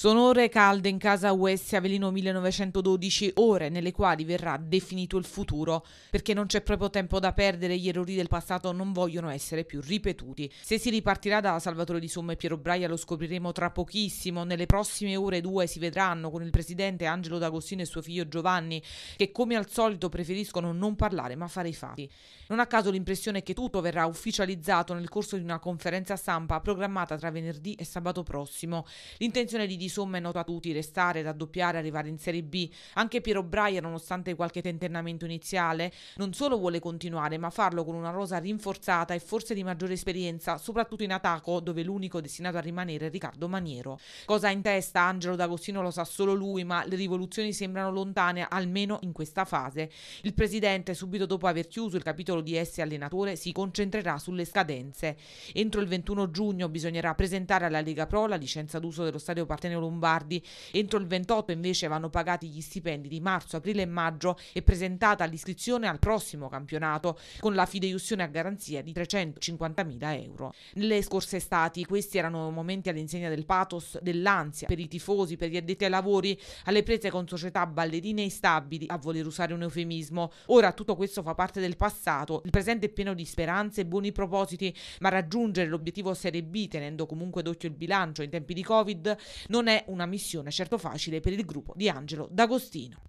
Sono ore calde in casa US Avelino 1912, ore nelle quali verrà definito il futuro, perché non c'è proprio tempo da perdere, gli errori del passato non vogliono essere più ripetuti. Se si ripartirà da Salvatore Di Somma e Piero Braia lo scopriremo tra pochissimo, nelle prossime ore due si vedranno con il presidente Angelo D'Agostino e suo figlio Giovanni, che come al solito preferiscono non parlare ma fare i fatti. Non a caso l'impressione è che tutto verrà ufficializzato nel corso di una conferenza stampa programmata tra venerdì e sabato prossimo. L'intenzione di Di somme è noto a tutti restare, raddoppiare, arrivare in Serie B. Anche Piero Braia, nonostante qualche tentennamento iniziale, non solo vuole continuare, ma farlo con una rosa rinforzata e forse di maggiore esperienza, soprattutto in attacco, dove l'unico destinato a rimanere è Riccardo Maniero. Cosa ha in testa Angelo D'Agostino lo sa solo lui, ma le rivoluzioni sembrano lontane, almeno in questa fase. Il presidente, subito dopo aver chiuso il capitolo di S allenatore, si concentrerà sulle scadenze. Entro il 21 giugno bisognerà presentare alla Lega Pro la licenza d'uso dello stadio parteneo lombardi. Entro il 28 invece vanno pagati gli stipendi di marzo, aprile e maggio e presentata l'iscrizione al prossimo campionato con la fideiussione a garanzia di 350.000 euro. Nelle scorse estati questi erano momenti all'insegna del pathos, dell'ansia per i tifosi, per gli addetti ai lavori, alle prese con società ballerine e stabili, a voler usare un eufemismo. Ora tutto questo fa parte del passato, il presente è pieno di speranze e buoni propositi, ma raggiungere l'obiettivo Serie B tenendo comunque d'occhio il bilancio in tempi di Covid non è è una missione certo facile per il gruppo di Angelo D'Agostino.